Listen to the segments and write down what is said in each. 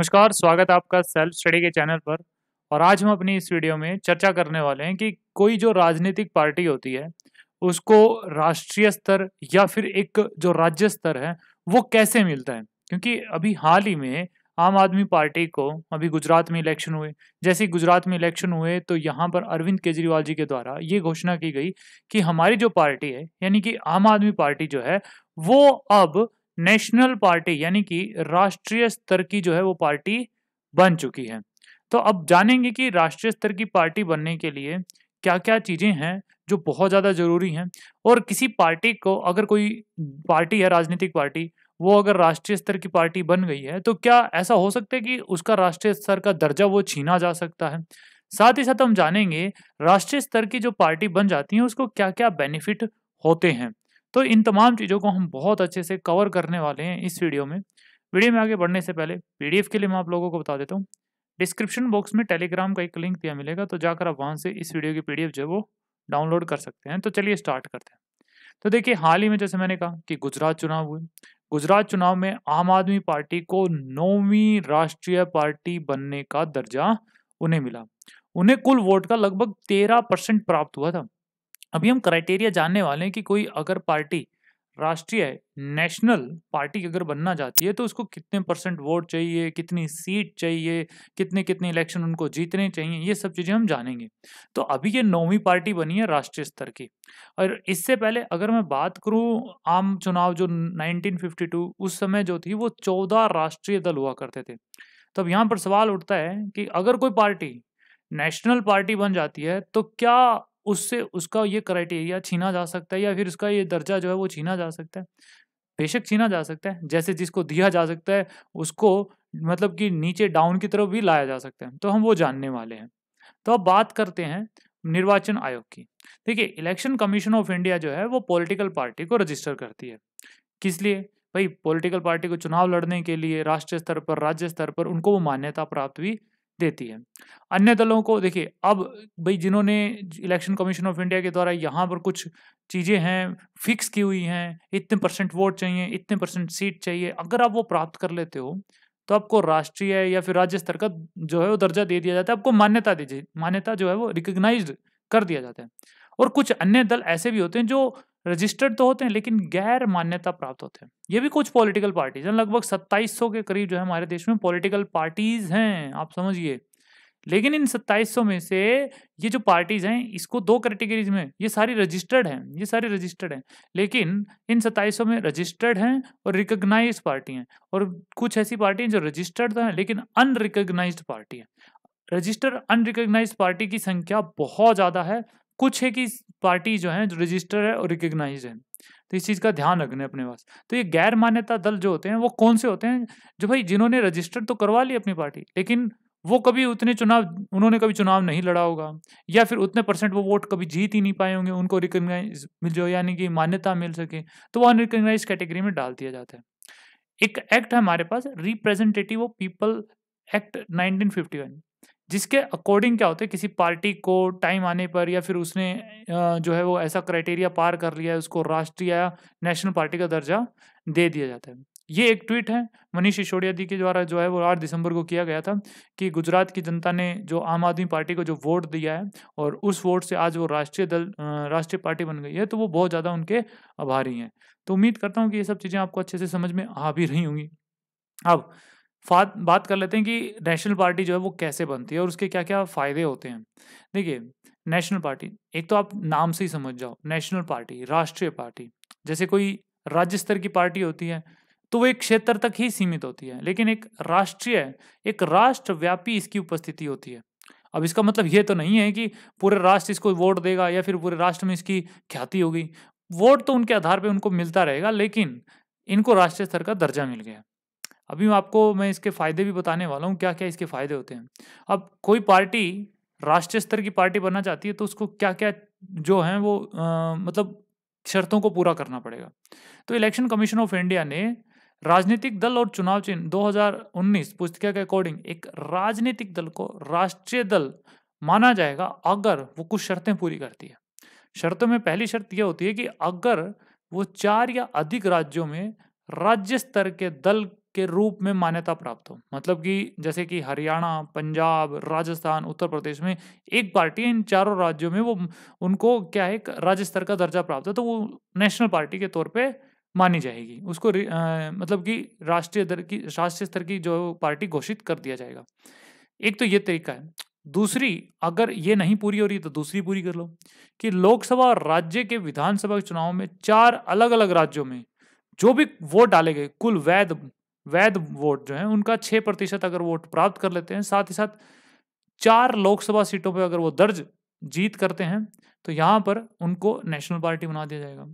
नमस्कार स्वागत है आपका सेल्फ स्टडी के चैनल पर और आज हम अपनी इस वीडियो में चर्चा करने वाले हैं कि कोई जो राजनीतिक पार्टी होती है उसको राष्ट्रीय स्तर या फिर एक जो राज्य स्तर है वो कैसे मिलता है क्योंकि अभी हाल ही में आम आदमी पार्टी को अभी गुजरात में इलेक्शन हुए जैसे गुजरात में इलेक्शन हुए तो यहाँ पर अरविंद केजरीवाल जी के द्वारा ये घोषणा की गई कि हमारी जो पार्टी है यानी कि आम आदमी पार्टी जो है वो अब नेशनल पार्टी यानी कि राष्ट्रीय स्तर की जो है वो पार्टी बन चुकी है तो अब जानेंगे कि राष्ट्रीय स्तर की पार्टी बनने के लिए क्या क्या चीज़ें हैं जो बहुत ज़्यादा ज़रूरी हैं और किसी पार्टी को अगर कोई पार्टी है राजनीतिक पार्टी वो अगर राष्ट्रीय स्तर की पार्टी बन गई है तो क्या ऐसा हो सकता है कि उसका राष्ट्रीय स्तर का दर्जा वो छीना जा सकता है साथ ही साथ हम जानेंगे राष्ट्रीय स्तर की जो पार्टी बन जाती है उसको क्या क्या बेनिफिट होते हैं तो इन तमाम चीज़ों को हम बहुत अच्छे से कवर करने वाले हैं इस वीडियो में वीडियो में आगे बढ़ने से पहले पीडीएफ के लिए मैं आप लोगों को बता देता हूँ डिस्क्रिप्शन बॉक्स में टेलीग्राम का एक लिंक दिया मिलेगा तो जाकर आप वहाँ से इस वीडियो की पीडीएफ जो है वो डाउनलोड कर सकते हैं तो चलिए स्टार्ट करते हैं तो देखिए हाल ही में जैसे मैंने कहा कि गुजरात चुनाव हुए गुजरात चुनाव में आम आदमी पार्टी को नौवीं राष्ट्रीय पार्टी बनने का दर्जा उन्हें मिला उन्हें कुल वोट का लगभग तेरह परसेंट प्राप्त हुआ था अभी हम क्राइटेरिया जानने वाले हैं कि कोई अगर पार्टी राष्ट्रीय नेशनल पार्टी अगर बनना चाहती है तो उसको कितने परसेंट वोट चाहिए कितनी सीट चाहिए कितने कितने इलेक्शन उनको जीतने चाहिए ये सब चीज़ें हम जानेंगे तो अभी ये नौवीं पार्टी बनी है राष्ट्रीय स्तर की और इससे पहले अगर मैं बात करूँ आम चुनाव जो 1952 उस समय जो थी वो चौदह राष्ट्रीय दल हुआ करते थे तो अब यहाँ पर सवाल उठता है कि अगर कोई पार्टी नेशनल पार्टी बन जाती है तो क्या उससे उसका ये क्राइटेरिया छीना जा सकता है या फिर उसका ये दर्जा जो है वो छीना जा सकता है बेशक छीना जा सकता है जैसे जिसको दिया जा सकता है उसको मतलब कि नीचे डाउन की तरफ भी लाया जा सकता है तो हम वो जानने वाले हैं तो अब बात करते हैं निर्वाचन आयोग की देखिए इलेक्शन कमीशन ऑफ इंडिया जो है वो पॉलिटिकल पार्टी को रजिस्टर करती है किस लिए भाई पॉलिटिकल पार्टी को चुनाव लड़ने के लिए राष्ट्रीय स्तर पर राज्य स्तर पर उनको वो मान्यता प्राप्त भी देती है अन्य दलों को देखिए अब भाई जिन्होंने इलेक्शन कमीशन ऑफ इंडिया के द्वारा यहाँ पर कुछ चीज़ें हैं फिक्स की हुई हैं इतने परसेंट वोट चाहिए इतने परसेंट सीट चाहिए अगर आप वो प्राप्त कर लेते हो तो आपको राष्ट्रीय या फिर राज्य स्तर का जो है वो दर्जा दे दिया जाता है आपको मान्यता दीजिए मान्यता जो है वो रिकग्नाइज कर दिया जाता है और कुछ अन्य दल ऐसे भी होते हैं जो रजिस्टर्ड तो होते हैं लेकिन गैर मान्यता प्राप्त होते हैं ये भी कुछ पॉलिटिकल पार्टीज हैं लगभग 2700 के करीब जो है हमारे देश में पॉलिटिकल पार्टीज हैं आप समझिए लेकिन इन 2700 में से ये जो पार्टीज हैं इसको दो कैटेगरीज में ये सारी रजिस्टर्ड हैं ये सारी रजिस्टर्ड हैं लेकिन इन 2700 में रजिस्टर्ड हैं और रिकग्नाइज पार्टी हैं और कुछ ऐसी पार्टी हैं जो रजिस्टर्ड तो हैं लेकिन अनरिकोगनाइज पार्टी हैं रजिस्टर्ड अनरिकोगनाइज पार्टी की संख्या बहुत ज़्यादा है कुछ है कि पार्टी जो है जो रजिस्टर है और रिकग्नाइज है तो इस चीज़ का ध्यान रखना है अपने पास तो ये गैर मान्यता दल जो होते हैं वो कौन से होते हैं जो भाई जिन्होंने रजिस्टर तो करवा ली अपनी पार्टी लेकिन वो कभी उतने चुनाव उन्होंने कभी चुनाव नहीं लड़ा होगा या फिर उतने परसेंट वो वोट कभी जीत ही नहीं पाए होंगे उनको रिकग्नाइज मिल जाए यानी कि मान्यता मिल सके तो वो अनरिकग्नाइज कैटेगरी में डाल दिया जाता है एक एक्ट है हमारे पास रिप्रेजेंटेटिव ऑफ पीपल एक्ट 1951 जिसके अकॉर्डिंग क्या होता है किसी पार्टी को टाइम आने पर या फिर उसने जो है वो ऐसा क्राइटेरिया पार कर लिया है उसको राष्ट्रीय या नेशनल पार्टी का दर्जा दे दिया जाता है ये एक ट्वीट है मनीष सिसोदिया जी के द्वारा जो है वो आठ दिसंबर को किया गया था कि गुजरात की जनता ने जो आम आदमी पार्टी को जो वोट दिया है और उस वोट से आज वो राष्ट्रीय दल राष्ट्रीय पार्टी बन गई है तो वो बहुत ज़्यादा उनके आभारी हैं तो उम्मीद करता हूँ कि ये सब चीज़ें आपको अच्छे से समझ में आ भी रही होंगी अब बात कर लेते हैं कि नेशनल पार्टी जो है वो कैसे बनती है और उसके क्या क्या फ़ायदे होते हैं देखिए नेशनल पार्टी एक तो आप नाम से ही समझ जाओ नेशनल पार्टी राष्ट्रीय पार्टी जैसे कोई राज्य स्तर की पार्टी होती है तो वो एक क्षेत्र तक ही सीमित होती है लेकिन एक राष्ट्रीय एक राष्ट्रव्यापी इसकी उपस्थिति होती है अब इसका मतलब ये तो नहीं है कि पूरे राष्ट्र इसको वोट देगा या फिर पूरे राष्ट्र में इसकी ख्याति होगी वोट तो उनके आधार पर उनको मिलता रहेगा लेकिन इनको राष्ट्रीय स्तर का दर्जा मिल गया अभी मैं आपको मैं इसके फ़ायदे भी बताने वाला हूँ क्या क्या इसके फ़ायदे होते हैं अब कोई पार्टी राष्ट्रीय स्तर की पार्टी बनना चाहती है तो उसको क्या क्या जो है वो आ, मतलब शर्तों को पूरा करना पड़ेगा तो इलेक्शन कमीशन ऑफ इंडिया ने राजनीतिक दल और चुनाव चिन्ह 2019 पुस्तिका के अकॉर्डिंग एक राजनीतिक दल को राष्ट्रीय दल माना जाएगा अगर वो कुछ शर्तें पूरी करती है शर्तों में पहली शर्त यह होती है कि अगर वो चार या अधिक राज्यों में राज्य स्तर के दल के रूप में मान्यता प्राप्त हो मतलब कि जैसे कि हरियाणा पंजाब राजस्थान उत्तर प्रदेश में एक पार्टी है इन चारों राज्यों में वो उनको क्या है राज्य स्तर का दर्जा प्राप्त है तो वो नेशनल पार्टी के तौर पे मानी जाएगी उसको आ, मतलब कि राष्ट्रीय दर की राष्ट्रीय स्तर की जो पार्टी घोषित कर दिया जाएगा एक तो ये तरीका है दूसरी अगर ये नहीं पूरी हो रही तो दूसरी पूरी कर लो कि लोकसभा और राज्य के विधानसभा चुनाव में चार अलग अलग राज्यों में जो भी वोट डाले गए कुल वैध वैध वोट जो है उनका छह प्रतिशत अगर वोट प्राप्त कर लेते हैं साथ ही साथ चार लोकसभा सीटों पर अगर वो दर्ज जीत करते हैं तो यहाँ पर उनको नेशनल पार्टी बना दिया जाएगा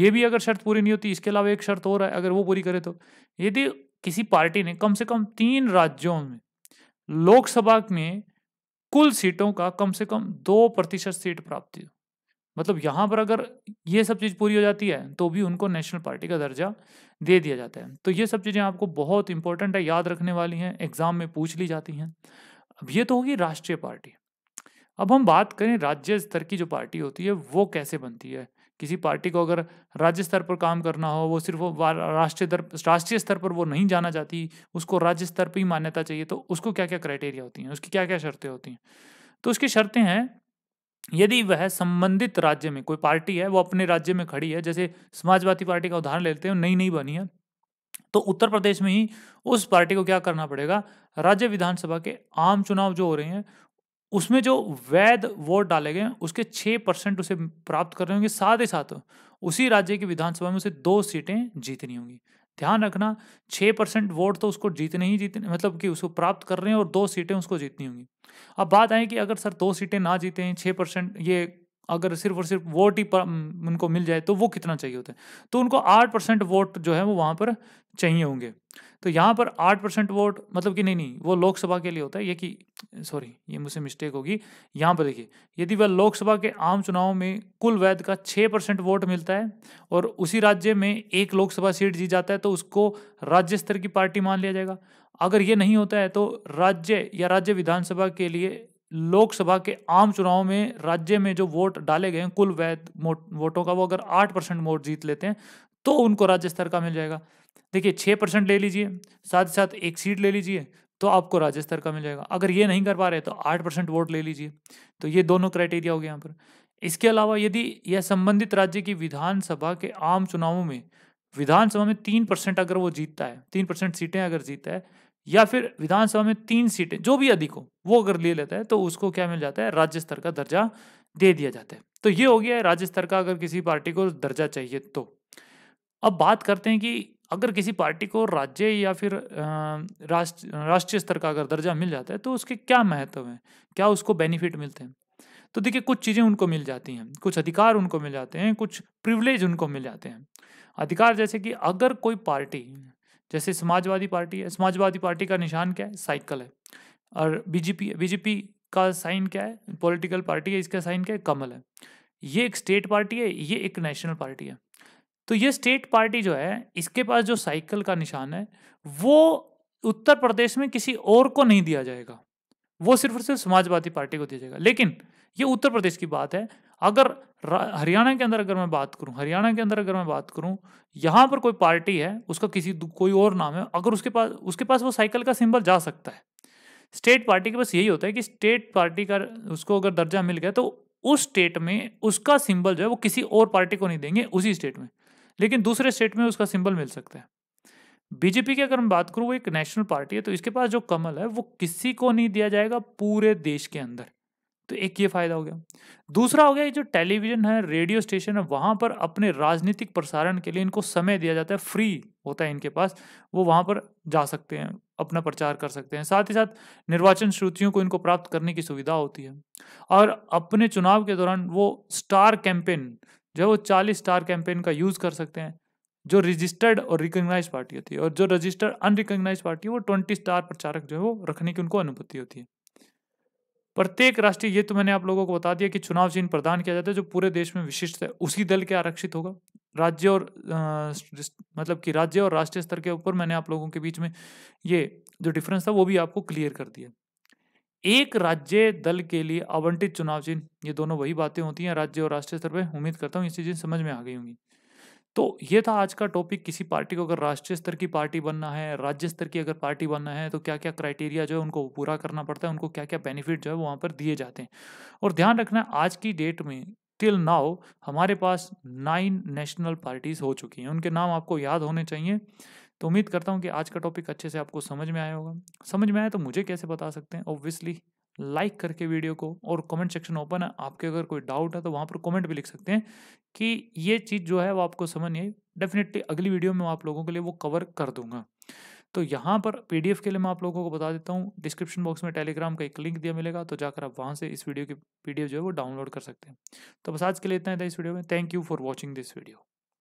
ये भी अगर शर्त पूरी नहीं होती इसके अलावा एक शर्त और है अगर वो पूरी करे तो यदि किसी पार्टी ने कम से कम तीन राज्यों में लोकसभा में कुल सीटों का कम से कम दो प्रतिशत सीट प्राप्त मतलब यहाँ पर अगर ये सब चीज़ पूरी हो जाती है तो भी उनको नेशनल पार्टी का दर्जा दे दिया जाता है तो ये सब चीज़ें आपको बहुत इंपॉर्टेंट है याद रखने वाली हैं एग्जाम में पूछ ली जाती हैं अब ये तो होगी राष्ट्रीय पार्टी अब हम बात करें राज्य स्तर की जो पार्टी होती है वो कैसे बनती है किसी पार्टी को अगर राज्य स्तर पर काम करना हो वो सिर्फ राष्ट्रीय दर राष्ट्रीय स्तर पर वो नहीं जाना जाती उसको राज्य स्तर पर ही मान्यता चाहिए तो उसको क्या क्या क्राइटेरिया होती हैं उसकी क्या क्या शर्तें होती हैं तो उसकी शर्तें हैं यदि वह संबंधित राज्य में कोई पार्टी है वो अपने राज्य में खड़ी है जैसे समाजवादी पार्टी का उदाहरण लेते हैं नई नई बनी है तो उत्तर प्रदेश में ही उस पार्टी को क्या करना पड़ेगा राज्य विधानसभा के आम चुनाव जो हो रहे हैं उसमें जो वैध वोट डाले गए उसके छः परसेंट उसे प्राप्त करने होंगे साथ ही साथ उसी राज्य की विधानसभा में उसे दो सीटें जीतनी होंगी ध्यान रखना छः परसेंट वोट तो उसको जीतने ही जीतने मतलब कि उसको प्राप्त कर रहे हैं और दो सीटें उसको जीतनी होंगी अब बात आए कि अगर सर दो सीटें ना जीते हैं छः परसेंट ये अगर सिर्फ और सिर्फ वोट ही उनको मिल जाए तो वो कितना चाहिए होता है तो उनको आठ परसेंट वोट जो है वो वहाँ पर चाहिए होंगे तो यहाँ पर आठ परसेंट वोट मतलब कि नहीं नहीं वो लोकसभा के लिए होता है ये कि सॉरी ये मुझसे मिस्टेक होगी यहाँ पर देखिए यदि वह लोकसभा के आम चुनाव में कुल वैध का छः परसेंट वोट मिलता है और उसी राज्य में एक लोकसभा सीट जीत जाता है तो उसको राज्य स्तर की पार्टी मान लिया जाएगा अगर ये नहीं होता है तो राज्य या राज्य विधानसभा के लिए लोकसभा के आम चुनाव में राज्य में जो वोट डाले गए हैं कुल वैध वोटों का वो अगर आठ परसेंट वोट जीत लेते हैं तो उनको राज्य स्तर का मिल जाएगा देखिए छः परसेंट ले लीजिए साथ ही साथ एक सीट ले लीजिए तो आपको राज्य स्तर का मिल जाएगा अगर ये नहीं कर पा रहे तो आठ परसेंट वोट ले लीजिए तो ये दोनों क्राइटेरिया हो गया यहाँ पर इसके अलावा यदि यह संबंधित राज्य की विधानसभा के आम चुनावों में विधानसभा में तीन परसेंट अगर वो जीतता है तीन परसेंट सीटें अगर जीतता है या फिर विधानसभा में तीन सीटें जो भी अधिक हो वो अगर ले लेता है तो उसको क्या मिल जाता है राज्य स्तर का दर्जा दे दिया जाता है तो ये हो गया है राज्य स्तर का अगर किसी पार्टी को दर्जा चाहिए तो अब बात करते हैं कि अगर किसी पार्टी को राज्य या फिर राष्ट्र राष्ट्रीय स्तर का अगर दर्जा मिल जाता है तो उसके क्या महत्व हैं क्या उसको बेनिफिट मिलते हैं तो देखिए कुछ चीज़ें उनको मिल जाती हैं कुछ अधिकार उनको मिल जाते हैं कुछ प्रिविलेज उनको मिल जाते हैं अधिकार जैसे कि अगर कोई पार्टी जैसे समाजवादी पार्टी है समाजवादी पार्टी का निशान क्या है साइकिल है और बीजेपी बीजेपी का साइन क्या है पॉलिटिकल पार्टी है इसका साइन क्या है कमल है ये एक स्टेट पार्टी है ये एक नेशनल पार्टी है तो ये स्टेट पार्टी जो है इसके पास जो साइकिल का निशान है वो उत्तर प्रदेश में किसी और को नहीं दिया जाएगा वो सिर्फ और सिर्फ समाजवादी पार्टी को दिया जाएगा लेकिन ये उत्तर प्रदेश की बात है अगर हरियाणा के अंदर अगर मैं बात करूं हरियाणा के अंदर अगर मैं बात करूं यहाँ पर कोई पार्टी है उसका किसी कोई और नाम है अगर उसके पास उसके पास वो साइकिल का सिंबल जा सकता है स्टेट पार्टी के पास यही होता है कि स्टेट पार्टी का उसको अगर दर्जा मिल गया तो उस स्टेट में उसका सिंबल जो है वो किसी और पार्टी को नहीं देंगे उसी स्टेट में लेकिन दूसरे स्टेट में उसका सिंबल मिल सकता है बीजेपी की अगर हम बात करूँ वो एक नेशनल पार्टी है तो इसके पास जो कमल है वो किसी को नहीं दिया जाएगा पूरे देश के अंदर तो एक ये फायदा हो गया दूसरा हो गया जो टेलीविजन है रेडियो स्टेशन है वहाँ पर अपने राजनीतिक प्रसारण के लिए इनको समय दिया जाता है फ्री होता है इनके पास वो वहाँ पर जा सकते हैं अपना प्रचार कर सकते हैं साथ ही साथ निर्वाचन श्रुतियों को इनको प्राप्त करने की सुविधा होती है और अपने चुनाव के दौरान वो स्टार कैंपेन जो है वो चालीस स्टार कैंपेन का यूज़ कर सकते हैं जो रजिस्टर्ड और रिकग्नाइज पार्टी होती है और जो रजिस्टर्ड अनरिकोगनाइज पार्टी है वो ट्वेंटी स्टार प्रचारक जो है वो रखने की उनको अनुमति होती है प्रत्येक राष्ट्रीय ये तो मैंने आप लोगों को बता दिया कि चुनाव चिन्ह प्रदान किया जाता है जो पूरे देश में विशिष्ट है उसी दल के आरक्षित होगा राज्य और आ, मतलब कि राज्य और राष्ट्रीय स्तर के ऊपर मैंने आप लोगों के बीच में ये जो डिफरेंस था वो भी आपको क्लियर कर दिया एक राज्य दल के लिए आवंटित चुनाव चिन्ह ये दोनों वही बातें होती हैं राज्य और राष्ट्रीय स्तर पर उम्मीद करता हूँ ये चीज़ें समझ में आ गई होंगी तो ये था आज का टॉपिक किसी पार्टी को अगर राष्ट्रीय स्तर की पार्टी बनना है राज्य स्तर की अगर पार्टी बनना है तो क्या क्या क्राइटेरिया जो है उनको पूरा करना पड़ता है उनको क्या क्या बेनिफिट जो है वहाँ पर दिए जाते हैं और ध्यान रखना आज की डेट में टिल नाउ हमारे पास नाइन नेशनल पार्टीज हो चुकी हैं उनके नाम आपको याद होने चाहिए तो उम्मीद करता हूँ कि आज का टॉपिक अच्छे से आपको समझ में आया होगा समझ में आया तो मुझे कैसे बता सकते हैं ऑब्वियसली लाइक करके वीडियो को और कमेंट सेक्शन ओपन है आपके अगर कोई डाउट है तो वहाँ पर कमेंट भी लिख सकते हैं कि ये चीज़ जो है वो आपको समझ नहीं आई डेफिनेटली अगली वीडियो में आप लोगों के लिए वो कवर कर दूंगा तो यहाँ पर पीडीएफ के लिए मैं आप लोगों को बता देता हूँ डिस्क्रिप्शन बॉक्स में टेलीग्राम का एक लिंक दिया मिलेगा तो जाकर आप वहाँ से इस वीडियो की पीडीएफ जो है वो डाउनलोड कर सकते हैं तो बस आज के लिए इतना ही था इस वीडियो में thank you for watching this video